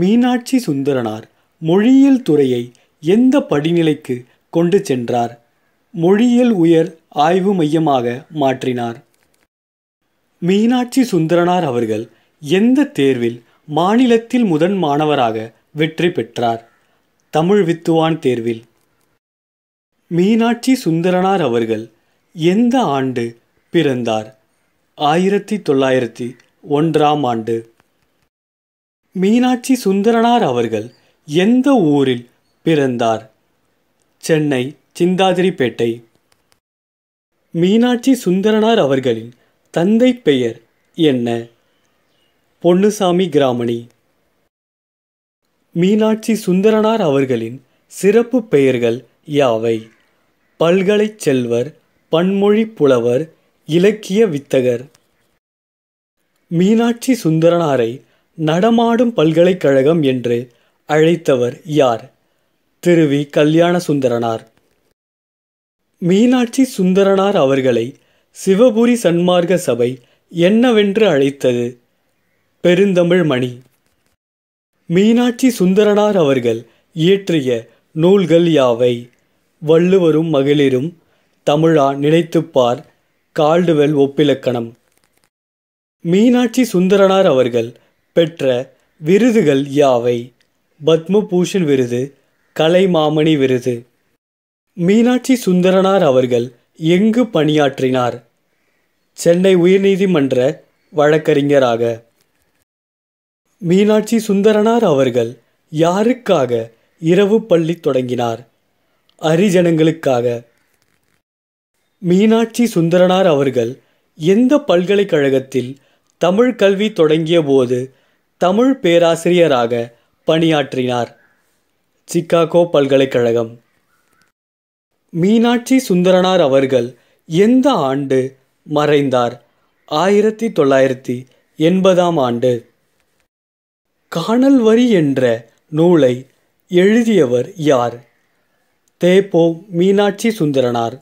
மீனாட்சி சுந்தரனார் மொழியியல் துறையை எந்த படிநிலைக்கு கொண்டு சென்றார் மொழியியல் உயர் ஆய்வு மையமாக மாற்றினார் மீனாட்சி சுந்தரனார் அவர்கள் எந்த தேர்வில் மாநிலத்தில் முதன் மாணவராக வெற்றி பெற்றார் தமிழ் வித்துவான் தேர்வில் மீனாட்சி சுந்தரனார் அவர்கள் எந்த ஆண்டு பிறந்தார் ஆயிரத்தி தொள்ளாயிரத்தி ஒன்றாம் ஆண்டு மீனாட்சி சுந்தரனார் அவர்கள் எந்த ஊரில் பிறந்தார் சென்னை சிந்தாதிரிப்பேட்டை மீனாட்சி சுந்தரனார் அவர்களின் தந்தை பெயர் என்ன பொன்னுசாமி கிராமணி மீனாட்சி சுந்தரனார் அவர்களின் சிறப்பு பெயர்கள் யாவை பல்கலை செல்வர் பன்மொழி புலவர் இலக்கிய வித்தகர் மீனாட்சி சுந்தரனாரை நடமாடும் பல்கலைக்கழகம் என்று அழைத்தவர் யார் திருவி கல்யாண சுந்தரனார் மீனாட்சி சுந்தரனார் அவர்களை சிவபுரி சன்மார்க்க சபை என்னவென்று அழைத்தது பெருந்தமிழ் மணி மீனாட்சி சுந்தரனார் அவர்கள் இயற்றிய நூல்கள் யாவை வள்ளுவரும் மகளிரும் தமிழா நினைத்துப்பார் கால்டுவெல் ஒப்பிலக்கணம் மீனாட்சி சுந்தரனார் அவர்கள் பெற்ற விருதுகள் யாவை பத்மபூஷன் விருது கலைமாமணி விருது மீனாட்சி சுந்தரனார் அவர்கள் எங்கு பணியாற்றினார் சென்னை உயர்நீதிமன்ற வழக்கறிஞராக மீனாட்சி சுந்தரனார் அவர்கள் யாருக்காக இரவு பள்ளி தொடங்கினார் அரிஜனங்களுக்காக மீனாட்சி சுந்தரனார் அவர்கள் எந்த பல்கலைக்கழகத்தில் தமிழ் கல்வி தொடங்கிய போது தமிழ் பேராசிரியராக பணியாற்றினார் சிக்காகோ பல்கலைக்கழகம் மீனாட்சி சுந்தரனார் அவர்கள் எந்த ஆண்டு மறைந்தார் ஆயிரத்தி தொள்ளாயிரத்தி எண்பதாம் ஆண்டு காணல் வரி என்ற நூலை எழுதியவர் யார் தேபோ மீனாட்சி சுந்தரனார்